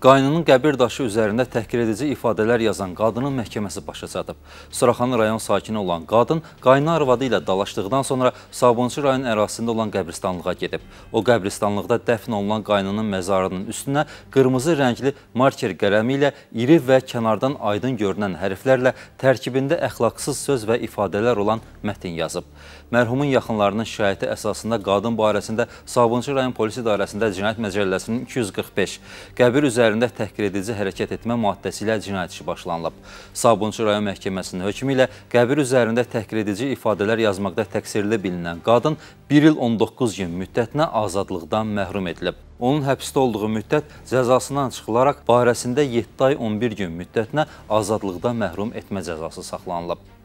Qaynının qəbir daşı üzərində təhqir edici ifadələr yazan qadının məhkəməsi başa çatıb. Suraxanı rayon sakini olan qadın qayna arvadı ilə dalaşdıqdan sonra Sabunçu rayon ərazisində olan qəbristanlığa gedib. O qəbristanlıqda dəfn olunan qaynının məzarının üstünə qırmızı rəngli marker qələmi ilə iri və kənardan aydın görünən hərflərlə tərkibində əxlaqsız söz və ifadələr olan mətin yazıb. Mərhumun yaxınlarının şikayəti əsasında qadın barəsində Sabunçu rayon polis idarəsində cinayət məcəlləsinin 245 qəbir üzərində üzərində təhqir edici hərəkət etmə maddəsi ilə cinayət işi başlanılıb. Sabunçu rayon məhkəməsinin hökmü ilə qəbir üzərində təhqir edici ifadələr yazmaqda təqsirli bilinən qadın 1 il 19 gün müddətinə azadlıqdan məhrum edilib. Onun həbsdə olduğu müddət cəzasından çıxılaraq barəsində 7 ay 11 gün müddətinə azadlıqdan məhrum etmə cəzası saxlanılıb.